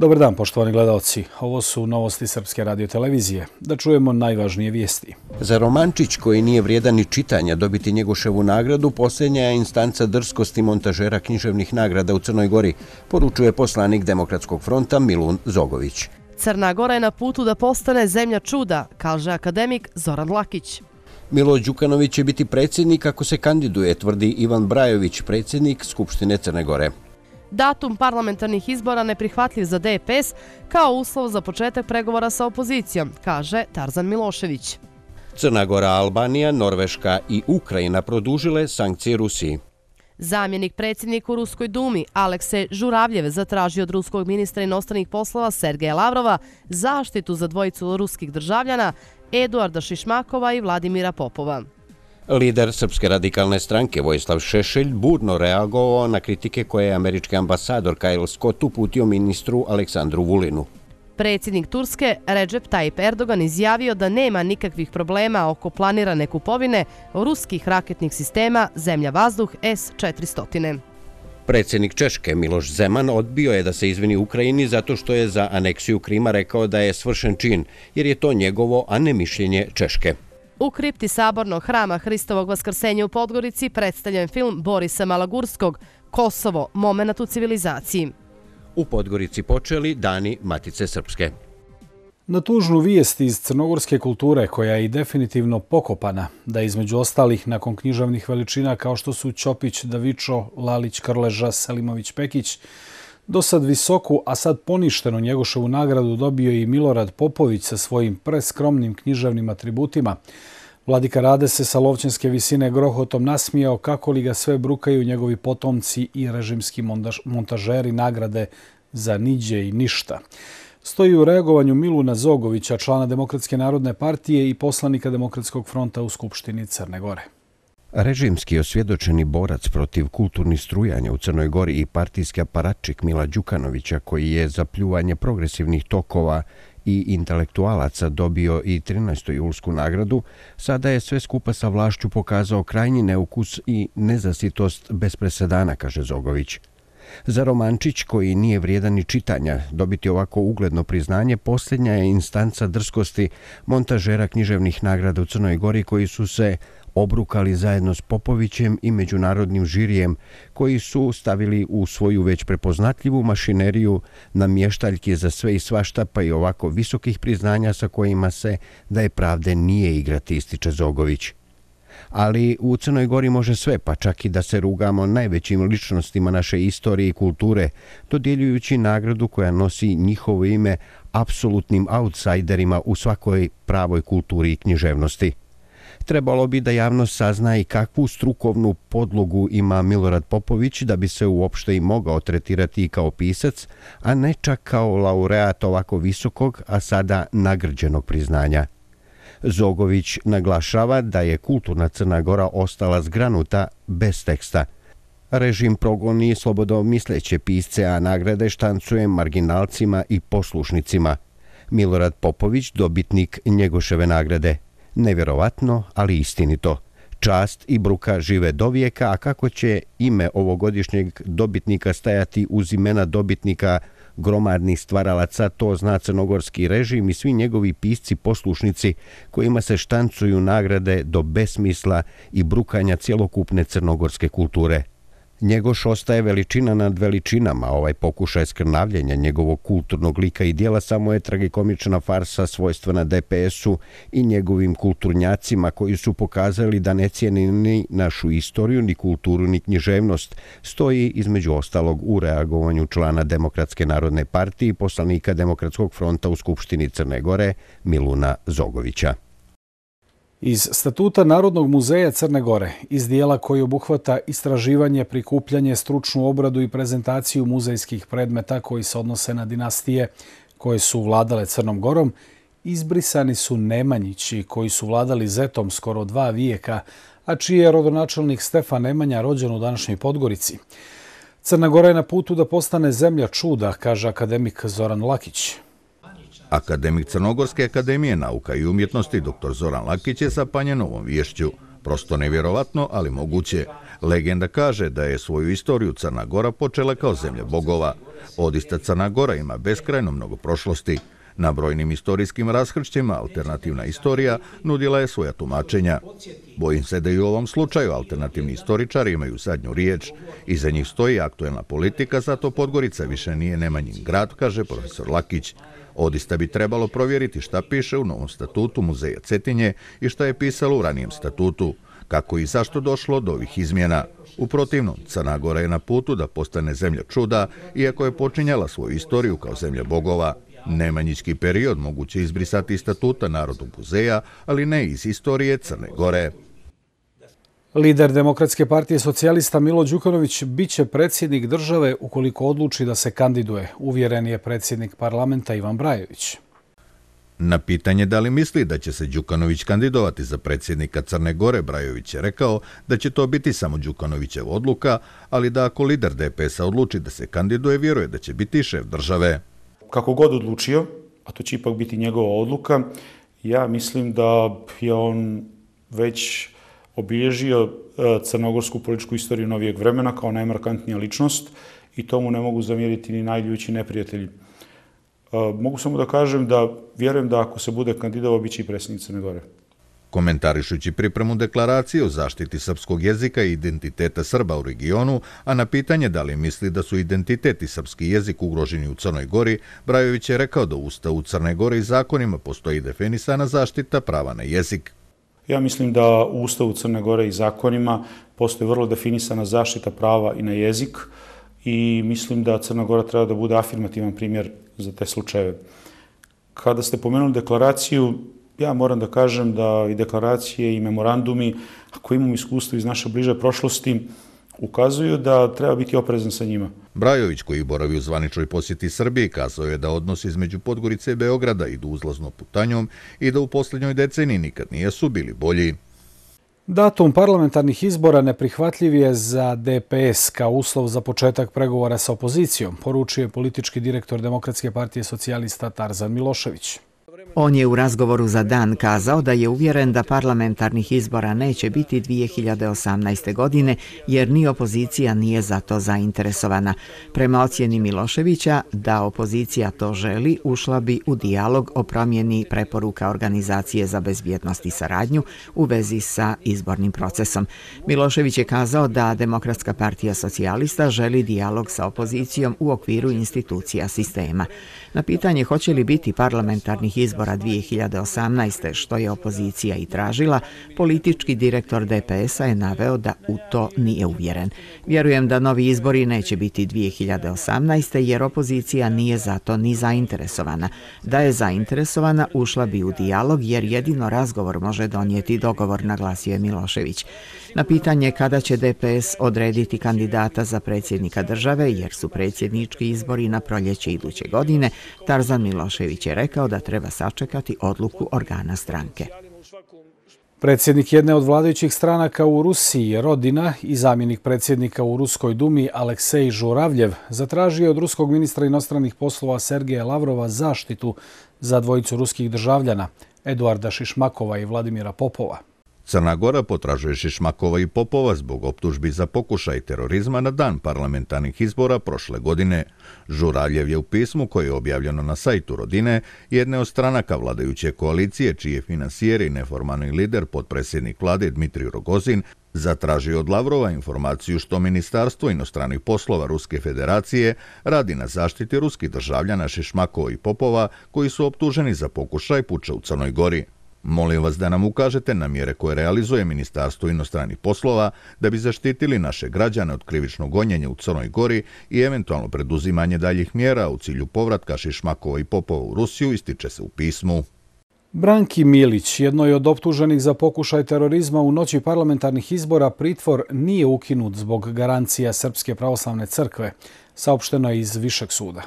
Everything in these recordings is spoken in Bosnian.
Dobar dan, poštovani gledalci. Ovo su novosti Srpske radiotelevizije. Da čujemo najvažnije vijesti. Za romančić koji nije vrijedan ni čitanja dobiti njegoševu nagradu, posljednja je instanca drskosti montažera književnih nagrada u Crnoj Gori, poručuje poslanik Demokratskog fronta Milun Zogović. Crna Gora je na putu da postane zemlja čuda, kaže akademik Zoran Lakić. Milo Đukanović će biti predsjednik ako se kandiduje, tvrdi Ivan Brajović, predsjednik Skupštine Crne Gore datum parlamentarnih izbora neprihvatljiv za DPS kao uslov za početak pregovora sa opozicijom, kaže Tarzan Milošević. Crna Gora, Albanija, Norveška i Ukrajina produžile sankcije Rusiji. Zamjenik predsjednik u Ruskoj dumi Alekse Žuravljev zatražio od ruskog ministra inostranih poslova Sergeja Lavrova zaštitu za dvojicu ruskih državljana Eduarda Šišmakova i Vladimira Popova. Lider Srpske radikalne stranke Vojislav Šešelj burno reagovao na kritike koje je američki ambasador Kyle Scott uputio ministru Aleksandru Vulinu. Predsjednik Turske Recep Tayyip Erdogan izjavio da nema nikakvih problema oko planirane kupovine ruskih raketnih sistema Zemlja-Vazduh S-400. Predsjednik Češke Miloš Zeman odbio je da se izvini Ukrajini zato što je za aneksiju Krima rekao da je svršen čin, jer je to njegovo, a ne mišljenje Češke. U kripti sabornog hrama Hristovog vaskrsenja u Podgorici predstavljen film Borisa Malagurskog Kosovo, moment u civilizaciji. U Podgorici počeli dani Matice Srpske. Na tužnu vijest iz crnogorske kulture koja je i definitivno pokopana, da između ostalih nakon književnih veličina kao što su Ćopić, Davičo, Lalić, Krleža, Selimović, Pekić, Do sad visoku, a sad poništenu Njegoševu nagradu dobio i Milorad Popović sa svojim preskromnim književnim atributima. Vladika Rade se sa lovčanske visine grohotom nasmijao kako li ga sve brukaju njegovi potomci i režimski montažeri nagrade za niđe i ništa. Stoji u reagovanju Miluna Zogovića, člana Demokratske narodne partije i poslanika Demokratskog fronta u Skupštini Crne Gore. Režimski osvjedočeni borac protiv kulturnih strujanja u Crnoj Gori i partijski aparatčik Mila Đukanovića, koji je za pljuvanje progresivnih tokova i intelektualaca dobio i 13. julsku nagradu, sada je sve skupa sa vlašću pokazao krajnji neukus i nezasitost bez presedana, kaže Zogović. Za Romančić, koji nije vrijedan ni čitanja, dobiti ovako ugledno priznanje, posljednja je instanca drskosti montažera književnih nagrada u Crnoj Gori koji su se obrukali zajedno s Popovićem i međunarodnim žirijem, koji su stavili u svoju već prepoznatljivu mašineriju na mještaljke za sve i svašta pa i ovako visokih priznanja sa kojima se da je pravde nije igrati ističe Zogović. Ali u Crnoj Gori može sve, pa čak i da se rugamo najvećim ličnostima naše istorije i kulture, dodjeljujući nagradu koja nosi njihovo ime apsolutnim outsiderima u svakoj pravoj kulturi i književnosti trebalo bi da javnost sazna i kakvu strukovnu podlogu ima Milorad Popović da bi se uopšte i mogao tretirati kao pisac, a ne čak kao laureat ovako visokog, a sada nagrđenog priznanja. Zogović naglašava da je kulturna Crna Gora ostala zgranuta bez teksta. Režim progoni slobodomisleće pisce, a nagrade štancuje marginalcima i poslušnicima. Milorad Popović, dobitnik Njegoševe nagrade – nevjerovatno, ali istinito. Čast i bruka žive do vijeka, a kako će ime ovogodišnjeg dobitnika stajati uz imena dobitnika gromarni stvaralaca, to zna crnogorski režim i svi njegovi pisci poslušnici kojima se štancuju nagrade do besmisla i brukanja cjelokupne crnogorske kulture – Njegoš ostaje veličina nad veličinama, ovaj pokušaj skrnavljenja njegovog kulturnog lika i dijela samo je tragikomična farsa svojstva na DPS-u i njegovim kulturnjacima koji su pokazali da ne cijeni ni našu istoriju, ni kulturu, ni književnost, stoji između ostalog u reagovanju člana Demokratske narodne partije i poslanika Demokratskog fronta u Skupštini Crne Gore Miluna Zogovića. Iz Statuta Narodnog muzeja Crne Gore, iz dijela koji obuhvata istraživanje, prikupljanje, stručnu obradu i prezentaciju muzejskih predmeta koji se odnose na dinastije koje su vladale Crnom Gorom, izbrisani su Nemanjići koji su vladali Zetom skoro dva vijeka, a čiji je rodonačelnik Stefan Nemanja rođen u današnjoj Podgorici. Crna Gora je na putu da postane zemlja čuda, kaže akademik Zoran Lakić. Akademik Crnogorske akademije nauka i umjetnosti dr. Zoran Lakić je sa Panjenovom vješću. Prosto nevjerovatno, ali moguće. Legenda kaže da je svoju istoriju Crna Gora počela kao zemlja bogova. Odista Crna Gora ima beskrajno mnogo prošlosti. Na brojnim istorijskim raskršćima alternativna istorija nudila je svoja tumačenja. Bojim se da i u ovom slučaju alternativni istoričari imaju sadnju riječ. Iza njih stoji aktuelna politika, zato Podgorica više nije nemanjim grad, kaže profesor Lakić. Odista bi trebalo provjeriti šta piše u novom statutu Muzeja Cetinje i šta je pisalo u ranijem statutu, kako i zašto došlo do ovih izmjena. U protivnom, Crna Gora je na putu da postane zemlja čuda, iako je počinjala svoju istoriju kao zemlja bogova. Nemanjički period moguće izbrisati iz statuta Narodnog muzeja, ali ne iz istorije Crne Gore. Lider Demokratske partije socijalista Milo Đukanović bit će predsjednik države ukoliko odluči da se kandiduje, uvjeren je predsjednik parlamenta Ivan Brajević. Na pitanje da li misli da će se Đukanović kandidovati za predsjednika Crne Gore, Brajović je rekao da će to biti samo Đukanovićev odluka, ali da ako lider DPS-a odluči da se kandiduje, vjeruje da će biti šef države. Kako god odlučio, a to će ipak biti njegova odluka, ja mislim da je on već obilježio e, crnogorsku političku istoriju novijeg vremena kao najmarkantnija ličnost i tomu ne mogu zamjeriti ni najljući neprijatelji. E, mogu samo da kažem da vjerujem da ako se bude kandidovao, bit će i predsjednik Crne Gore. Komentarišući pripremu deklaracije o zaštiti srpskog jezika i identiteta Srba u regionu, a na pitanje da li misli da su identiteti srpski jezik ugroženi u Crnoj Gori, Brajović je rekao da usta u Crnoj Gori i zakonima postoji definisana zaštita prava na jezik, Ja mislim da u Ustavu Crne Gore i zakonima postoji vrlo definisana zaštita prava i na jezik i mislim da Crna Gora treba da bude afirmativan primjer za te slučajeve. Kada ste pomenuli deklaraciju, ja moram da kažem da i deklaracije i memorandumi, ako imam iskustvo iz naše bliže prošlosti, ukazuju da treba biti oprezan sa njima. Brajović, koji boravi u zvaničoj posjeti Srbije, kazao je da odnos između Podgorice i Beograda idu uzlazno putanjom i da u posljednjoj deceni nikad nije su bili bolji. Datum parlamentarnih izbora neprihvatljiv je za DPS kao uslov za početak pregovora sa opozicijom, poručuje politički direktor Demokratske partije socijalista Tarzan Milošević. On je u razgovoru za dan kazao da je uvjeren da parlamentarnih izbora neće biti 2018. godine jer ni opozicija nije za to zainteresovana. Prema ocjeni Miloševića, da opozicija to želi, ušla bi u dijalog o promjeni preporuka Organizacije za bezbjednost i saradnju u vezi sa izbornim procesom. Milošević je kazao da Demokratska partija socijalista želi dijalog sa opozicijom u okviru institucija sistema. Na pitanje hoće li biti parlamentarnih izbora izbora 2018. što je opozicija i tražila, politički direktor DPS-a je naveo da u to nije uvjeren. Vjerujem da novi izbori neće biti 2018. jer opozicija nije zato ni zainteresovana. Da je zainteresovana, ušla bi u dijalog jer jedino razgovor može donijeti dogovor, naglasio je Milošević. Na pitanje kada će DPS odrediti kandidata za predsjednika države, jer su predsjednički izbori na proljeće iduće godine, Tarzan Milošević je rekao da treba sačekati odluku organa stranke. Predsjednik jedne od vladajućih stranaka u Rusiji je rodina i zamjenik predsjednika u Ruskoj dumi Aleksej Žuravljev zatražio je od ruskog ministra inostranih poslova Sergeja Lavrova zaštitu za dvojicu ruskih državljana, Eduarda Šišmakova i Vladimira Popova. Crna Gora potražuje Šišmakova i Popova zbog optužbi za pokušaj terorizma na dan parlamentarnih izbora prošle godine. Žuraljev je u pismu koje je objavljeno na sajtu Rodine jedne od stranaka vladajuće koalicije čiji je finansijer i neformalni lider podpredsjednik vlade Dmitri Rogozin zatražio od Lavrova informaciju što Ministarstvo inostranih poslova Ruske federacije radi na zaštiti ruskih državljana Šešmakova i Popova koji su optuženi za pokušaj puča u Crnoj Gori. Molim vas da nam ukažete na mjere koje realizuje Ministarstvo inostranih poslova da bi zaštitili naše građane od krivičnog gonjenja u Crnoj Gori i eventualno preduzimanje daljih mjera u cilju povratka Šišmakova i Popova u Rusiju ističe se u pismu. Branki Milić, jednoj od optuženih za pokušaj terorizma u noći parlamentarnih izbora, pritvor nije ukinut zbog garancija Srpske pravoslavne crkve, saopšteno je iz Višeg suda.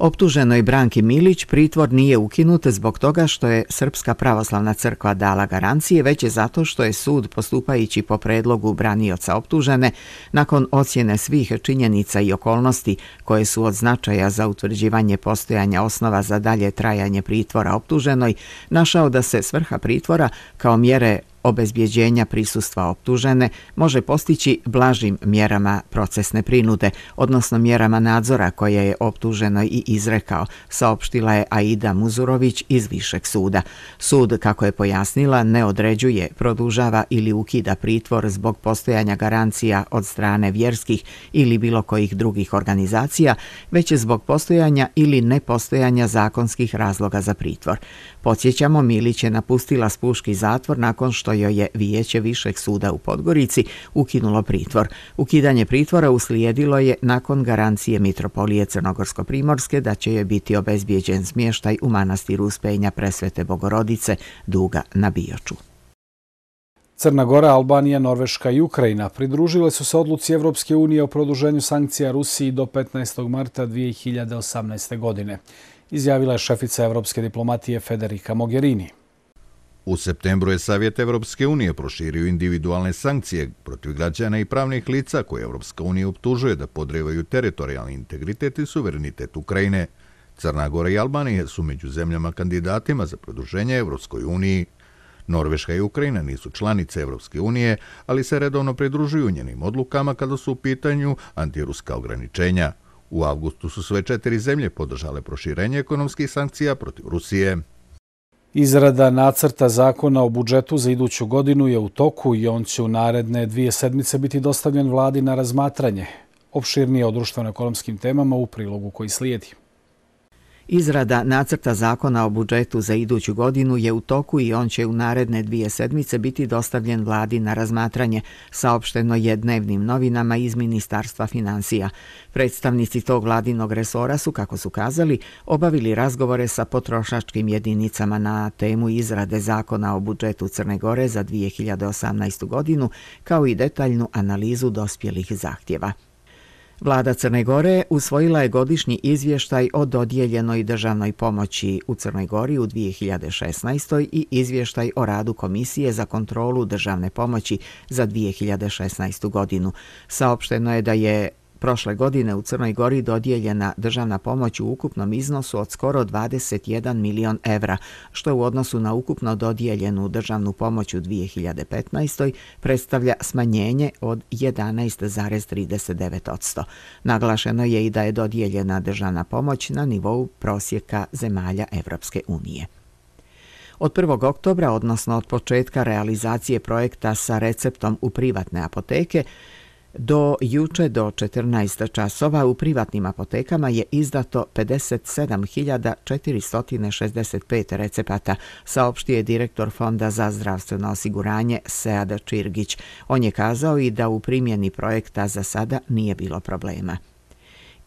Optuženoj Branki Milić pritvor nije ukinut zbog toga što je Srpska pravoslavna crkva dala garancije, već je zato što je sud, postupajući po predlogu branioca optužene, nakon ocjene svih činjenica i okolnosti koje su od značaja za utvrđivanje postojanja osnova za dalje trajanje pritvora optuženoj, našao da se svrha pritvora kao mjere obezbjeđenja prisustva optužene može postići blažim mjerama procesne prinude, odnosno mjerama nadzora koje je optuženo i izrekao, saopštila je Aida Muzurović iz Višeg suda. Sud, kako je pojasnila, ne određuje, produžava ili ukida pritvor zbog postojanja garancija od strane vjerskih ili bilo kojih drugih organizacija, već je zbog postojanja ili nepostojanja zakonskih razloga za pritvor. Podsjećamo, Milić je napustila spuški zatvor nakon što što joj je Vijeće Višeg suda u Podgorici ukinulo pritvor. Ukidanje pritvora uslijedilo je nakon garancije Mitropolije Crnogorsko-Primorske da će joj biti obezbijeđen smještaj u manastiru Uspenja Presvete Bogorodice Duga na Bioču. Crna Gora, Albanija, Norveška i Ukrajina pridružile su se odluci Evropske unije o produženju sankcija Rusiji do 15. marta 2018. godine, izjavila je šefica evropske diplomatije Federica Mogherini. U septembru je Savjet Evropske unije proširio individualne sankcije protiv građana i pravnih lica koje Evropska unija optužuje da podrevaju teritorijalni integritet i suverenitet Ukrajine. Crna Gora i Albanija su među zemljama kandidatima za produženje Evropskoj uniji. Norveška i Ukrajina nisu članice Evropske unije, ali se redovno pridružuju njenim odlukama kada su u pitanju antiruska ograničenja. U avgustu su sve četiri zemlje podržale proširenje ekonomskih sankcija protiv Rusije. Izrada nacrta zakona o budžetu za iduću godinu je u toku i on će u naredne dvije sedmice biti dostavljen vladi na razmatranje. Opširnije o društveno-ekonomskim temama u prilogu koji slijedi. Izrada nacrta zakona o budžetu za iduću godinu je u toku i on će u naredne dvije sedmice biti dostavljen vladi na razmatranje, saopšteno je dnevnim novinama iz Ministarstva financija. Predstavnici tog vladinog resora su, kako su kazali, obavili razgovore sa potrošačkim jedinicama na temu izrade zakona o budžetu Crne Gore za 2018. godinu, kao i detaljnu analizu dospjelih zahtjeva. Vlada Crne Gore usvojila je godišnji izvještaj o dodijeljenoj državnoj pomoći u Crnoj Gori u 2016. i izvještaj o radu Komisije za kontrolu državne pomoći za 2016. godinu. Saopšteno je da je Prošle godine u Crnoj Gori dodijeljena državna pomoć u ukupnom iznosu od skoro 21 milion evra, što u odnosu na ukupno dodijeljenu državnu pomoć u 2015. predstavlja smanjenje od 11,39%. Naglašeno je i da je dodijeljena državna pomoć na nivou prosjeka zemalja Evropske unije. Od 1. oktobra, odnosno od početka realizacije projekta sa receptom u privatne apoteke, Do juče do 14 časova u privatnim apotekama je izdato 57.465 recepata, saopštio je direktor Fonda za zdravstveno osiguranje Seada Čirgić. On je kazao i da u primjeni projekta za sada nije bilo problema.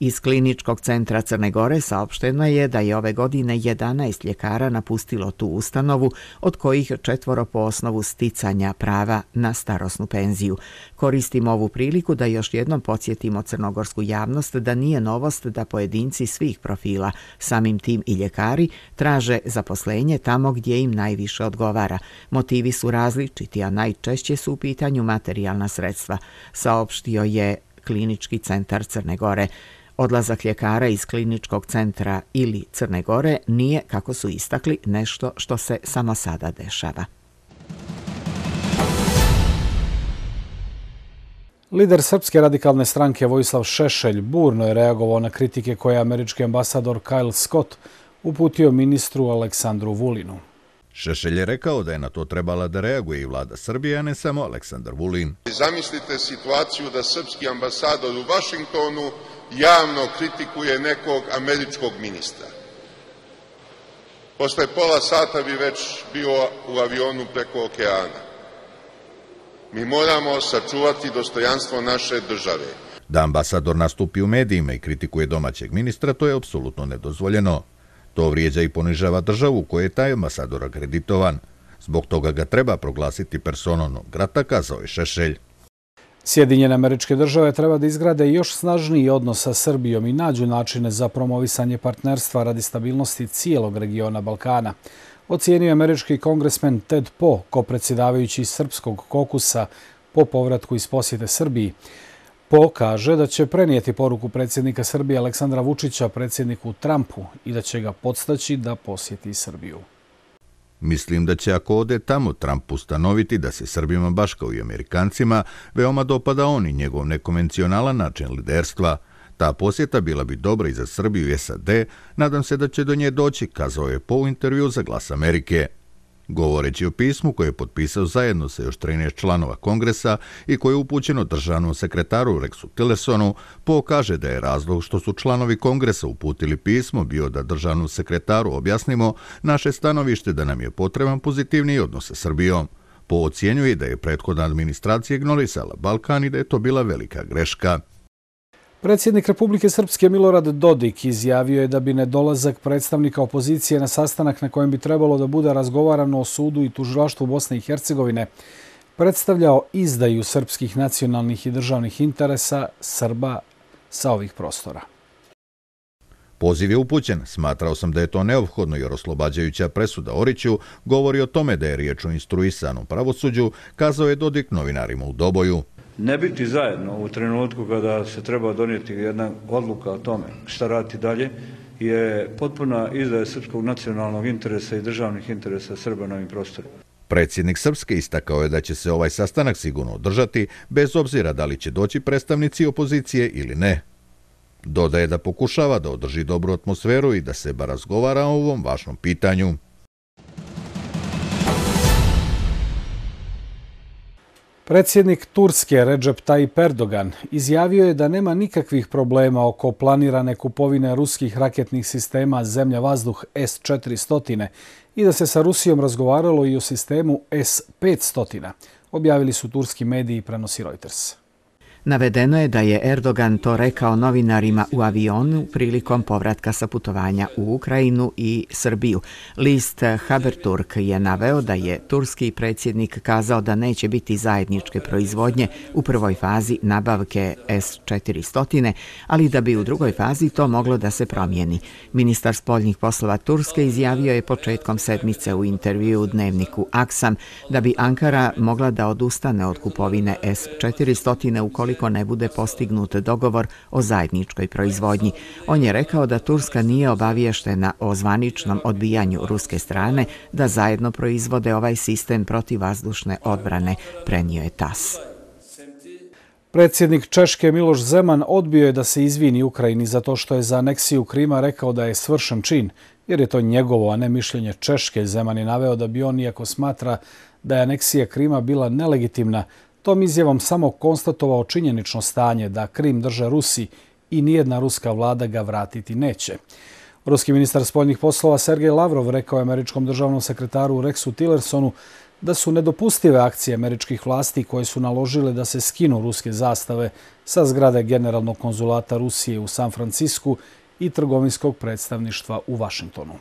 Iz kliničkog centra Crne Gore saopšteno je da je ove godine 11 ljekara napustilo tu ustanovu, od kojih četvoro po osnovu sticanja prava na starosnu penziju. Koristimo ovu priliku da još jednom podsjetimo crnogorsku javnost da nije novost da pojedinci svih profila, samim tim i ljekari, traže zaposlenje tamo gdje im najviše odgovara. Motivi su različiti, a najčešće su u pitanju materijalna sredstva, saopštio je klinički centar Crne Gore. Odlazak ljekara iz kliničkog centra ili Crne Gore nije, kako su istakli, nešto što se samo sada dešava. Lider Srpske radikalne stranke Vojislav Šešelj burno je reagovao na kritike koje je američki ambasador Kyle Scott uputio ministru Aleksandru Vulinu. Šešelj je rekao da je na to trebala da reaguje i vlada Srbije, a ne samo Aleksandar Vulin. Zamislite situaciju da srpski ambasador u Vašingtonu javno kritikuje nekog američkog ministra. Posle pola sata bi već bio u avionu preko okeana. Mi moramo sačuvati dostojanstvo naše države. Da ambasador nastupi u medijima i kritikuje domaćeg ministra, to je apsolutno nedozvoljeno. To vrijeđa i ponižava državu u kojoj je taj ambasador akreditovan. Zbog toga ga treba proglasiti personalno grata, kazao je Šešelj. Sjedinjene američke države treba da izgrade još snažniji odnos sa Srbijom i nađu načine za promovisanje partnerstva radi stabilnosti cijelog regiona Balkana. Ocijenio je američki kongresmen Ted Po, predsjedavajući Srpskog kokusa po povratku iz posjete Srbiji. Po kaže da će prenijeti poruku predsjednika Srbije Aleksandra Vučića predsjedniku Trumpu i da će ga podstaći da posjeti Srbiju. Mislim da će ako ode tamo Trump ustanoviti da se Srbima baš kao i Amerikancima veoma dopada on i njegov nekonvencionalan način liderstva. Ta posjeta bila bi dobra i za Srbiju i SAD, nadam se da će do nje doći, kazao je po intervju za glas Amerike. Govoreći o pismu koje je potpisao zajedno sa još 13 članova kongresa i koje je upućeno državnom sekretaru Rexu Tillersonu, Po da je razlog što su članovi kongresa uputili pismo bio da državnom sekretaru objasnimo naše stanovište da nam je potreban pozitivni odnos sa Srbijom. Po ocjenjuje da je prethodna administracija ignorisala Balkan i da je to bila velika greška. Predsjednik Republike Srpske Milorad Dodik izjavio je da bi nedolazak predstavnika opozicije na sastanak na kojem bi trebalo da bude razgovarano o sudu i tužilaštvu Bosne i Hercegovine predstavljao izdaju srpskih nacionalnih i državnih interesa Srba sa ovih prostora. Poziv je upućen, smatrao sam da je to neophodno jer oslobađajuća presuda Oriću govori o tome da je riječ o instruisanom pravosuđu, kazao je Dodik novinarima u Doboju ne biti zajedno u trenutku kada se treba donijeti jedna odluka o tome šta raditi dalje, je potpuna izdaje srpskog nacionalnog interesa i državnih interesa Srba na ovim prostorima. Predsjednik Srpske istakao je da će se ovaj sastanak sigurno održati, bez obzira da li će doći predstavnici opozicije ili ne. Dodaje da pokušava da održi dobru atmosferu i da se bar razgovara o ovom važnom pitanju. Predsjednik Turske Recep Tayyip Erdogan izjavio je da nema nikakvih problema oko planirane kupovine ruskih raketnih sistema zemlja-vazduh S-400 i da se sa Rusijom razgovaralo i o sistemu S-500, objavili su turski mediji prenosi Reuters. Navedeno je da je Erdogan to rekao novinarima u avionu prilikom povratka sa putovanja u Ukrajinu i Srbiju. List Haberturk je naveo da je turski predsjednik kazao da neće biti zajedničke proizvodnje u prvoj fazi nabavke S-400, ali da bi u drugoj fazi to moglo da se promijeni. Ministar spoljnih poslova Turske izjavio je početkom sedmice u intervju u dnevniku Aksan da bi Ankara mogla da odustane od kupovine S-400 u ukoliko ne bude postignut dogovor o zajedničkoj proizvodnji. On je rekao da Turska nije obaviještena o zvaničnom odbijanju ruske strane da zajedno proizvode ovaj sistem protivazdušne odbrane, prenio je TAS. Predsjednik Češke Miloš Zeman odbio je da se izvini Ukrajini za to što je za aneksiju Krima rekao da je svršen čin, jer je to njegovo, a ne mišljenje Češke. Zeman je naveo da bi on, iako smatra da je aneksija Krima bila nelegitimna, Tom izjevom samo konstatovao činjenično stanje da Krim drže Rusi i nijedna ruska vlada ga vratiti neće. Ruski ministar spoljnih poslova Sergej Lavrov rekao je američkom državnom sekretaru Rexu Tillersonu da su nedopustive akcije američkih vlasti koje su naložile da se skinu ruske zastave sa zgrade Generalnog konzulata Rusije u San Francisku i trgovinskog predstavništva u Vašingtonu.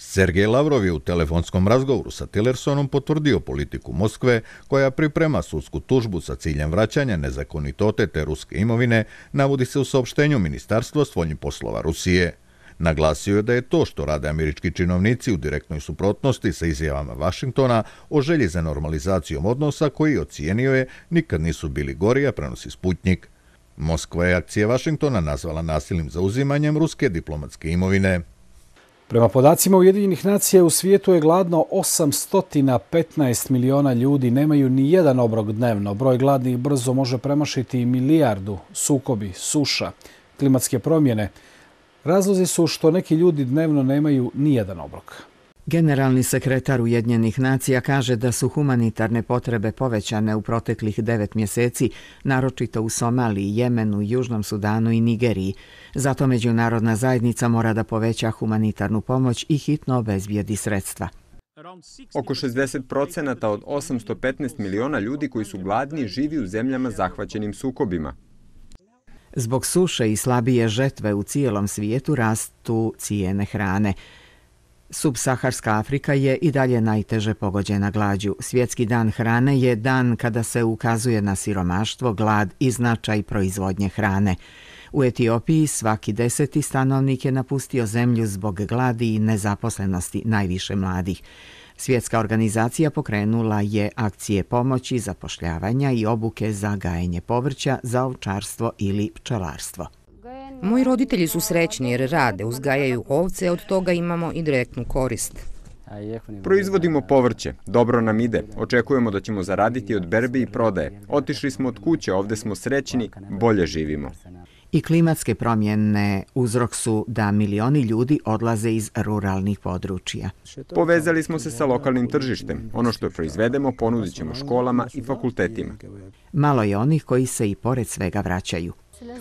Sergej Lavrov je u telefonskom razgovoru sa Tillersonom potvrdio politiku Moskve koja priprema sudsku tužbu sa ciljem vraćanja nezakonitote te ruske imovine, navodi se u saopštenju Ministarstva svoljnjih poslova Rusije. Naglasio je da je to što rade američki činovnici u direktnoj suprotnosti sa izjavama Vašingtona o želji za normalizacijom odnosa koji ocijenio je nikad nisu bili gorija, prenosi Sputnik. Moskva je akcije Vašingtona nazvala nasilnim zauzimanjem ruske diplomatske imovine. Prema podacima Ujedinjenih nacija u svijetu je gladno 815 miliona ljudi, nemaju ni jedan obrok dnevno. Broj gladnih brzo može premašiti milijardu, sukobi, suša, klimatske promjene. Razlozi su što neki ljudi dnevno nemaju ni jedan obrok. Generalni sekretar Ujedinjenih nacija kaže da su humanitarne potrebe povećane u proteklih devet mjeseci, naročito u Somaliji, Jemenu, Južnom Sudanu i Nigeriji. Zato međunarodna zajednica mora da poveća humanitarnu pomoć i hitno obezbijedi sredstva. Oko 60 procenata od 815 miliona ljudi koji su gladni živi u zemljama zahvaćenim sukobima. Zbog suše i slabije žetve u cijelom svijetu rastu cijene hrane. Subsaharska Afrika je i dalje najteže pogođena glađu. Svjetski dan hrane je dan kada se ukazuje na siromaštvo, glad i značaj proizvodnje hrane. U Etiopiji svaki deseti stanovnik je napustio zemlju zbog gladi i nezaposlenosti najviše mladih. Svjetska organizacija pokrenula je akcije pomoći, zapošljavanja i obuke za gajenje povrća za ovčarstvo ili pčelarstvo. Moji roditelji su srećni jer rade, uzgajaju ovce, od toga imamo i direktnu korist. Proizvodimo povrće, dobro nam ide, očekujemo da ćemo zaraditi od berbe i prodaje. Otišli smo od kuće, ovde smo srećni, bolje živimo. I klimatske promjene uzrok su da milioni ljudi odlaze iz ruralnih područja. Povezali smo se sa lokalnim tržištem. Ono što proizvedemo ponudit ćemo školama i fakultetima. Malo je onih koji se i pored svega vraćaju.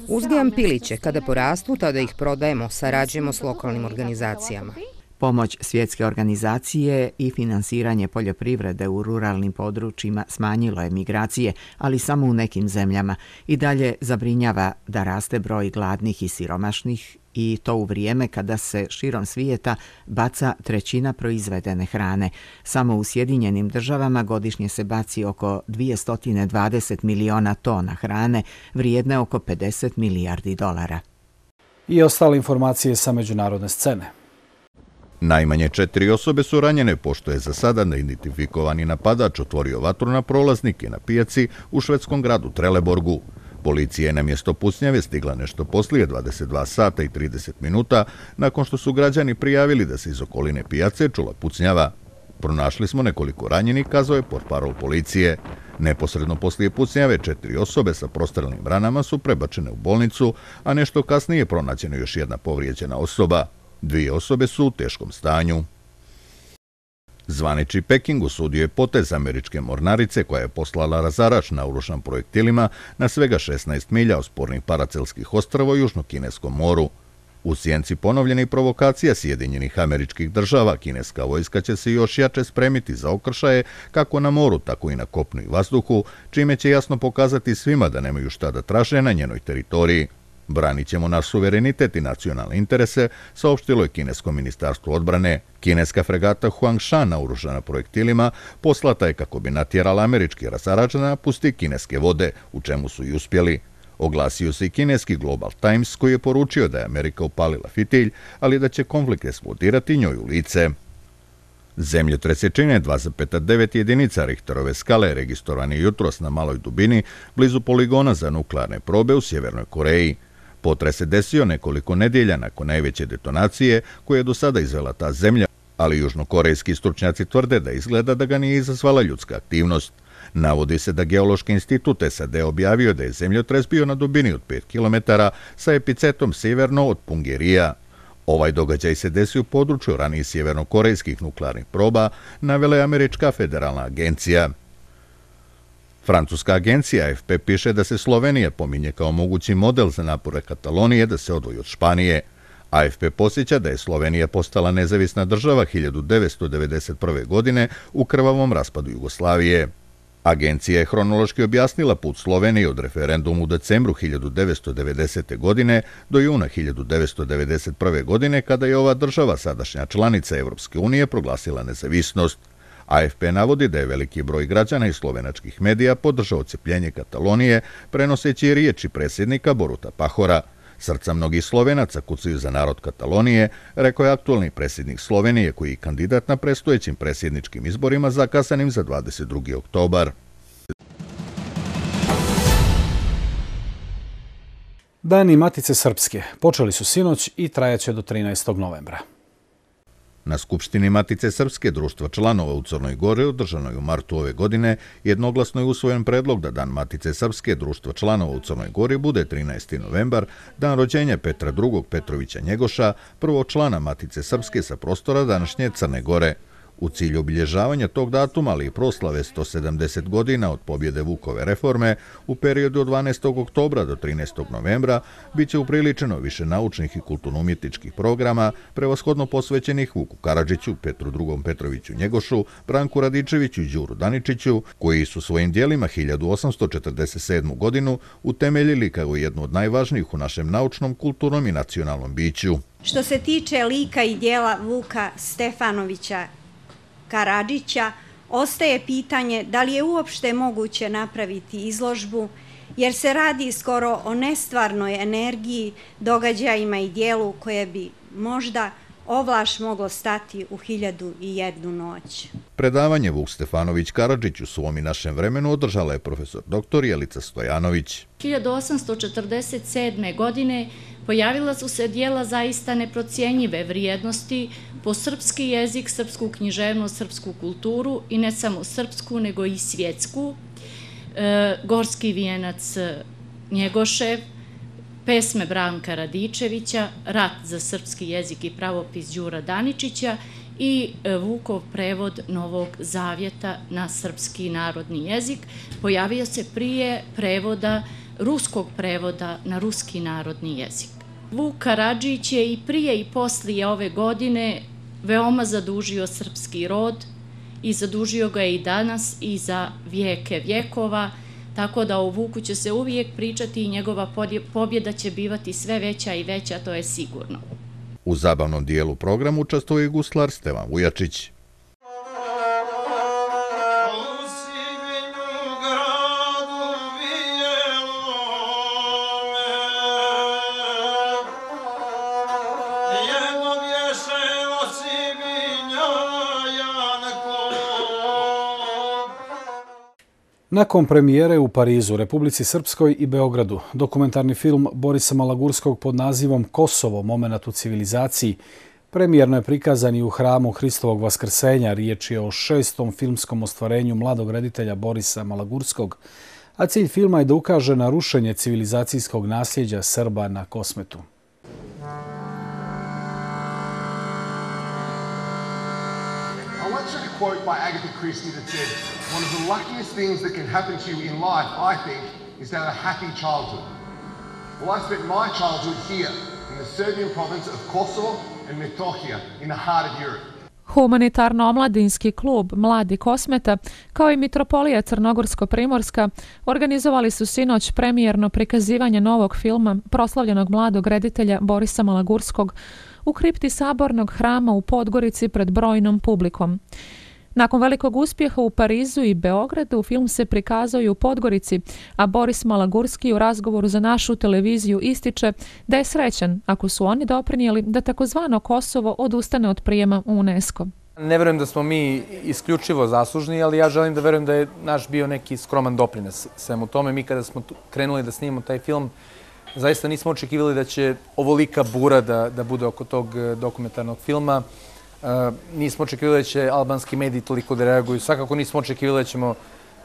Uzgajam piliće. Kada porastu, tada ih prodajemo, sarađujemo s lokalnim organizacijama. Pomoć svjetske organizacije i finansiranje poljoprivrede u ruralnim područjima smanjilo je migracije, ali samo u nekim zemljama. I dalje zabrinjava da raste broj gladnih i siromašnih i to u vrijeme kada se širom svijeta baca trećina proizvedene hrane. Samo u Sjedinjenim državama godišnje se baci oko 220 miliona tona hrane, vrijedne oko 50 milijardi dolara. I ostale informacije sa međunarodne scene. Najmanje četiri osobe su ranjene pošto je za sada neidentifikovani napadač otvorio vatru na prolaznike na pijaci u švedskom gradu Treleborgu. Policija je na mjesto pucnjave stigla nešto poslije 22 sata i 30 minuta nakon što su građani prijavili da se iz okoline pijace čula pucnjava. Pronašli smo nekoliko ranjeni, kazao je portparol policije. Neposredno poslije pucnjave četiri osobe sa prostrelnim ranama su prebačene u bolnicu, a nešto kasnije je pronađena još jedna povrijeđena osoba. Dvije osobe su u teškom stanju. Zvaniči Peking osudio je potez američke mornarice koja je poslala razarač na urošan projektilima na svega 16 milja ospornih paracelskih ostrava u Južno-Kineskom moru. U sjenci ponovljeni provokacija Sjedinjenih američkih država, kineska vojska će se još jače spremiti za okršaje kako na moru, tako i na kopnu i vazduhu, čime će jasno pokazati svima da nemaju šta da traže na njenoj teritoriji. Branit ćemo naš suverenitet i nacionalne interese, saopštilo je Kinesko ministarstvo odbrane. Kineska fregata Huangshan, naoružana projektilima, poslata je kako bi natjerala američki rasarač da pusti kineske vode, u čemu su i uspjeli. Oglasio se i kineski Global Times koji je poručio da je Amerika upalila fitilj, ali da će konflikt eksplodirati njoj u lice. Zemlje trećećine 2,9 jedinica Richterove skale registrovani jutros na maloj dubini blizu poligona za nuklearne probe u Sjevernoj Koreji. Potres se desio nekoliko nedjelja nakon najveće detonacije koje je do sada izvela ta zemlja, ali južnokorejski stručnjaci tvrde da izgleda da ga nije izazvala ljudska aktivnost. Navodi se da Geološki institut SAD objavio da je zemljotres bio na dubini od 5 km sa epicetom severno od Pungerija. Ovaj događaj se desi u području ranije sjevernokorejskih nuklearnih proba, navela je Američka federalna agencija. Francuska agencija AFP piše da se Slovenija pominje kao mogući model za napore Katalonije da se odvoji od Španije. AFP posjeća da je Slovenija postala nezavisna država 1991. godine u krvavom raspadu Jugoslavije. Agencija je hronološki objasnila put Slovenije od referendumu u decembru 1990. godine do juna 1991. godine kada je ova država, sadašnja članica Evropske unije, proglasila nezavisnost. AFP navodi da je veliki broj građana i slovenačkih medija podržao cepljenje Katalonije, prenoseći riječi predsjednika Boruta Pahora. Srca mnogih Slovenaca kucaju za narod Katalonije, rekao je aktualni predsjednik Slovenije koji je kandidat na prestojećim predsjedničkim izborima zakasanim za 22. oktobar. Dani Matice Srpske počeli su sinoć i trajaće do 13. novembra. Na Skupštini Matice Srpske društva članova u Crnoj Gori, održanoj u martu ove godine, jednoglasno je usvojen predlog da dan Matice Srpske društva članova u Crnoj Gori bude 13. novembar, dan rođenja Petra II. Petrovića Njegoša, prvog člana Matice Srpske sa prostora današnje Crne Gore. U cilju obilježavanja tog datuma, ali i proslave 170 godina od pobjede Vukove reforme, u periodu od 12. oktobra do 13. novembra bit će upriličeno više naučnih i kulturno-umjetničkih programa, prevashodno posvećenih Vuku Karadžiću, Petru II. Petroviću Njegošu, Branku Radičeviću i Đuru Daničiću, koji su svojim dijelima 1847. godinu utemeljili kao jednu od najvažnijih u našem naučnom, kulturnom i nacionalnom biću. Što se tiče lika i dijela Vuka Stefanovića Karadžića, ostaje pitanje da li je uopšte moguće napraviti izložbu, jer se radi skoro o nestvarnoj energiji, događajima i dijelu koje bi možda ovlaš moglo stati u hiljadu i jednu noć. Predavanje Vuk Stefanović Karadžić u svom i našem vremenu održala je profesor doktor Jelica Stojanović. 1847. godine Pojavila su se dijela zaista neprocijenjive vrijednosti po srpski jezik, srpsku književnost, srpsku kulturu i ne samo srpsku, nego i svjetsku. E, Gorski vijenac Njegošev, pesme Branka Radičevića, Rat za srpski jezik i pravopis Đura Daničića i e, Vukov prevod Novog zavjeta na srpski narodni jezik pojavio se prije prevoda, ruskog prevoda na ruski narodni jezik. Vuk Karadžić je i prije i poslije ove godine veoma zadužio srpski rod i zadužio ga je i danas i za vijeke vjekova, tako da o Vuku će se uvijek pričati i njegova pobjeda će bivati sve veća i veća, to je sigurno. U zabavnom dijelu programu učastuje guslar Stevan Vujačić. Nakon premijere u Parizu, Republici Srpskoj i Beogradu, dokumentarni film Borisa Malagurskog pod nazivom Kosovo, moment u civilizaciji, premijerno je prikazan i u hramu Hristovog Vaskrsenja. Riječ je o šestom filmskom ostvarenju mladog reditelja Borisa Malagurskog, a cilj filma je da ukaže na rušenje civilizacijskog nasljeđa Srba na kosmetu. quote by Agatha Christie that said, one of the luckiest things that can happen to you in life, I think, is to a happy childhood. Well, I spent my childhood here, in the Serbian province of Kosovo and Metohija, in the heart of Europe. Humanitarno-omladinski klub Mladi Kosmeta kao i Mitropolija Crnogorsko-Primorska organizovali su sinoć premijerno prikazivanje novog filma proslavljenog mladog reditelja Borisa Malagurskog u kripti sabornog hrama u Podgorici pred brojnom publikom. Nakon velikog uspjeha u Parizu i Beogradu, film se prikazao i u Podgorici, a Boris Malagurski u razgovoru za našu televiziju ističe da je srećan ako su oni doprinijeli da takozvano Kosovo odustane od prijema u UNESCO. Ne verujem da smo mi isključivo zaslužni, ali ja želim da verujem da je naš bio neki skroman doprinos svemu tome. Mi kada smo krenuli da snimamo taj film, zaista nismo očekivali da će ovolika bura da, da bude oko tog eh, dokumentarnog filma. Eh, nismo očekivali da će albanski mediji toliko da reaguju. Svakako nismo očekivali da ćemo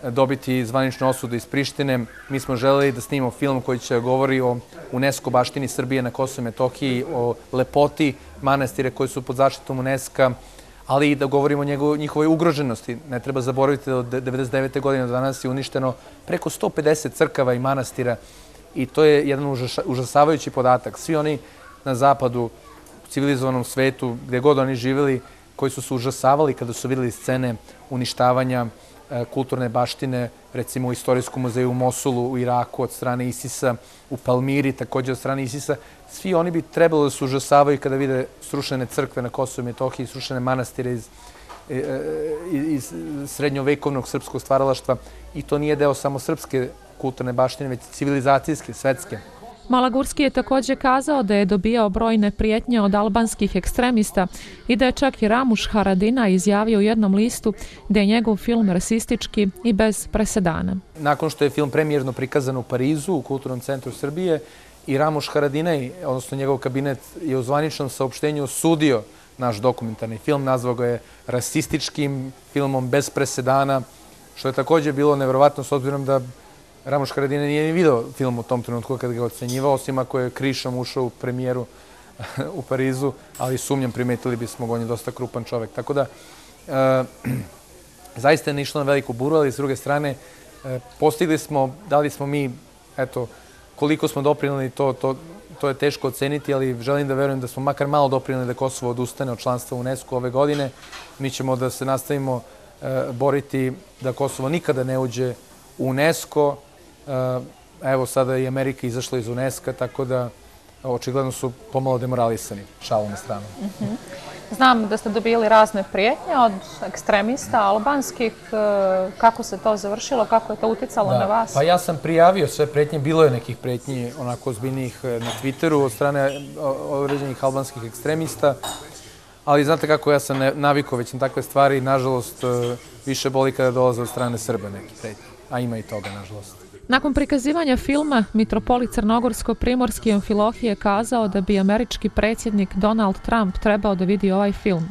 eh, dobiti zvaničnu osudu iz Prištine. Mi smo želeli da snimimo film koji će govori o UNESCO baštini Srbije na Kosovo i Metohiji, o lepoti manastire koji su pod zaštitom UNESCO, ali i da govorimo o njihovoj ugroženosti. Ne treba zaboraviti da od 1999. godine do danas je uništeno preko 150 crkava i manastira i to je jedan užasavajući podatak. Svi oni na zapadu civilizovanom svetu, gdje god oni živjeli, koji su se užasavali kada su vidjeli scene uništavanja e, kulturne baštine, recimo u Istorijskom muzeju u Mosulu, u Iraku od strane Isisa, u Palmiri također od strane Isisa, svi oni bi trebalo da se užasavaju kada vide srušene crkve na Kosovo i Metohiji, srušene manastire iz, e, e, iz srednjovekovnog srpskog stvaralaštva i to nije deo samo srpske kulturne baštine, već civilizacijske, svetske. Malagurski je također kazao da je dobijao brojne prijetnje od albanskih ekstremista i da je čak i Ramuš Haradina izjavio u jednom listu da je njegov film rasistički i bez presedana. Nakon što je film premijerno prikazan u Parizu, u Kulturnom centru Srbije, i Ramuš Haradina, odnosno njegov kabinet, je u zvaničnom saopštenju osudio naš dokumentarni film, nazvao ga je rasističkim filmom bez presedana, što je također bilo nevjerovatno s obzirom da Ramoš Karadine nije ni video film u tom trenutku kad ga ocenjivao, osim ako je krišom ušao u premijeru u Parizu, ali sumnjam primetili bismo ga, on dosta krupan čovek. Tako da, eh, zaista je išlo na veliku buru, ali s druge strane, eh, postigli smo, da li smo mi, eto, koliko smo doprinali, to, to, to je teško oceniti, ali želim da verujem da smo makar malo doprinali da Kosovo odustane od članstva UNESCO ove godine. Mi ćemo da se nastavimo eh, boriti da Kosovo nikada ne uđe UNESCO, Evo, sada je Amerika izašla iz UNESCO, tako da očigledno su pomalo demoralisani, šalu na stranu. Mhm. Znam da ste dobili razne prijetnje od ekstremista albanskih. E, kako se to završilo? Kako je to uticalo na vas? Pa ja sam prijavio sve prijetnje. Bilo je nekih prijetnji onako zbiljnijih e, na Twitteru od strane e, određenih albanskih ekstremista. Ali znate kako ja sam navikao već na takve stvari. Nažalost, više boli kada dolaze od strane Srba neki prijetnje. A ima i toga, nažalost. Nakon prikazivanja filma, Mitropolit Crnogorsko-Primorski Amfiloh je kazao da bi američki predsjednik Donald Trump trebao da vidi ovaj film.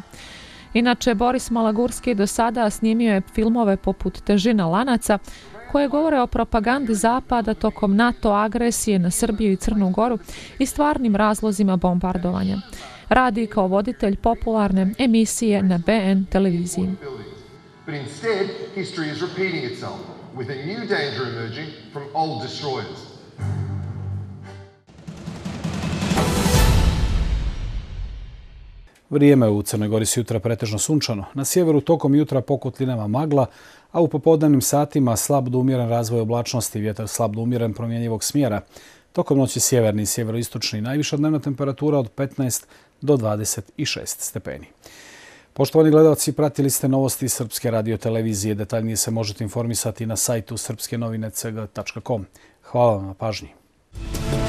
Inače, Boris Malagurski do sada snimio je filmove poput Težina lanaca, koje govore o propagandi Zapada tokom NATO agresije na Srbiju i Crnu Goru i stvarnim razlozima bombardovanja. Radi kao voditelj popularne emisije na BN televiziji. But instead, history is repeating itself with a new danger emerging from old destroyers. Vrijeme u Crnoj Gori su jutra pretežno sunčano. Na sjeveru tokom jutra pokutlinama magla, a u popodnevnim satima slab do umjeren razvoj oblačnosti, vjetar slab do umjeren promjenjivog smjera. Tokom noći sjeverni i sjeveroistočni najviša dnevna temperatura od 15 do 26 stepeni. Poštovani gledalci, pratili ste novosti Srpske radiotelevizije. Detaljnije se možete informisati na sajtu srpskenovine.cg.com. Hvala vam na pažnji. Muzika